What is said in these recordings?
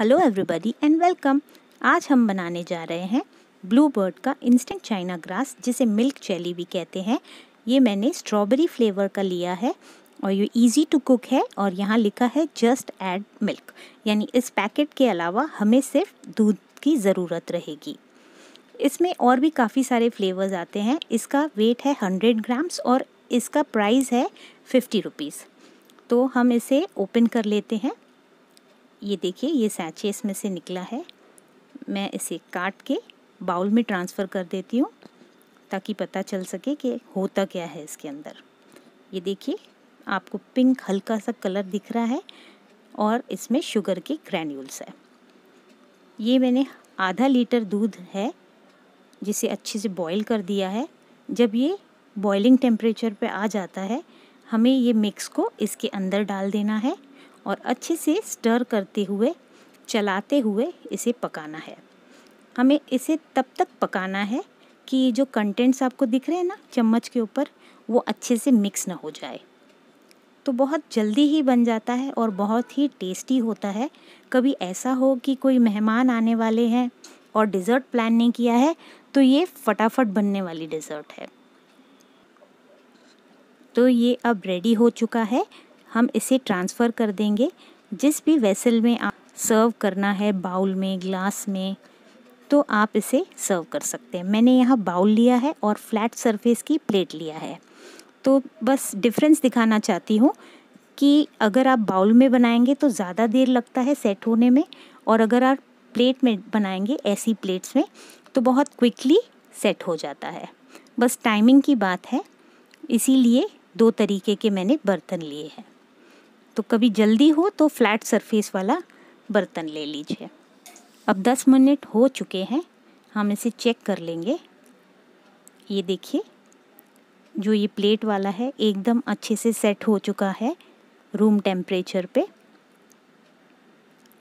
hello everybody and welcome आज हम बनाने जा रहे हैं ब्लू बर्ड का इंस्टेंट चाइना ग्रास जिसे मिल्क चैली भी कहते हैं ये मैंने स्ट्रॉबेरी फ्लेवर का लिया है और ये इजी टू कुक है और यहाँ लिखा है जस्ट ऐड मिल्क यानी इस पैकेट के अलावा हमें सिर्फ दूध की ज़रूरत रहेगी इसमें और भी काफ़ी सारे फ्लेवर्स आते हैं इसका वेट है हंड्रेड ग्राम्स और इसका प्राइस है फिफ्टी रुपीज़ तो हम इसे ओपन कर लेते हैं ये देखिए ये सैचे इसमें से निकला है मैं इसे काट के बाउल में ट्रांसफ़र कर देती हूँ ताकि पता चल सके कि होता क्या है इसके अंदर ये देखिए आपको पिंक हल्का सा कलर दिख रहा है और इसमें शुगर के ग्रैन्यूल्स है ये मैंने आधा लीटर दूध है जिसे अच्छे से बॉईल कर दिया है जब ये बॉइलिंग टेम्परेचर पे आ जाता है हमें ये मिक्स को इसके अंदर डाल देना है और अच्छे से स्टर करते हुए चलाते हुए इसे पकाना है हमें इसे तब तक पकाना है कि जो कंटेंट्स आपको दिख रहे हैं ना चम्मच के ऊपर वो अच्छे से मिक्स ना हो जाए तो बहुत जल्दी ही बन जाता है और बहुत ही टेस्टी होता है कभी ऐसा हो कि कोई मेहमान आने वाले हैं और डिज़र्ट प्लान नहीं किया है तो ये फटाफट बनने वाली डिज़र्ट है तो ये अब रेडी हो चुका है हम इसे ट्रांसफ़र कर देंगे जिस भी वेसल में आप सर्व करना है बाउल में ग्लास में तो आप इसे सर्व कर सकते हैं मैंने यहाँ बाउल लिया है और फ्लैट सरफेस की प्लेट लिया है तो बस डिफरेंस दिखाना चाहती हूँ कि अगर आप बाउल में बनाएंगे तो ज़्यादा देर लगता है सेट होने में और अगर आप प्लेट में बनाएंगे ऐसी प्लेट्स में तो बहुत क्विकली सेट हो जाता है बस टाइमिंग की बात है इसीलिए दो तरीके के मैंने बर्तन लिए हैं तो कभी जल्दी हो तो फ्लैट सरफेस वाला बर्तन ले लीजिए अब 10 मिनट हो चुके हैं हम इसे चेक कर लेंगे ये देखिए जो ये प्लेट वाला है एकदम अच्छे से सेट हो चुका है रूम टेम्परेचर पे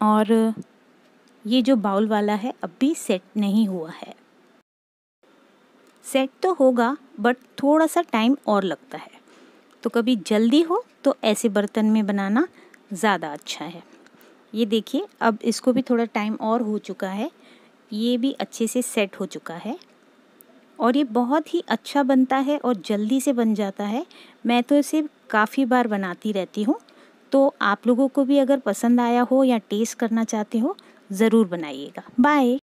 और ये जो बाउल वाला है अब भी सेट नहीं हुआ है सेट तो होगा बट थोड़ा सा टाइम और लगता है तो कभी जल्दी हो तो ऐसे बर्तन में बनाना ज़्यादा अच्छा है ये देखिए अब इसको भी थोड़ा टाइम और हो चुका है ये भी अच्छे से सेट हो चुका है और ये बहुत ही अच्छा बनता है और जल्दी से बन जाता है मैं तो इसे काफ़ी बार बनाती रहती हूँ तो आप लोगों को भी अगर पसंद आया हो या टेस्ट करना चाहते हो ज़रूर बनाइएगा बाय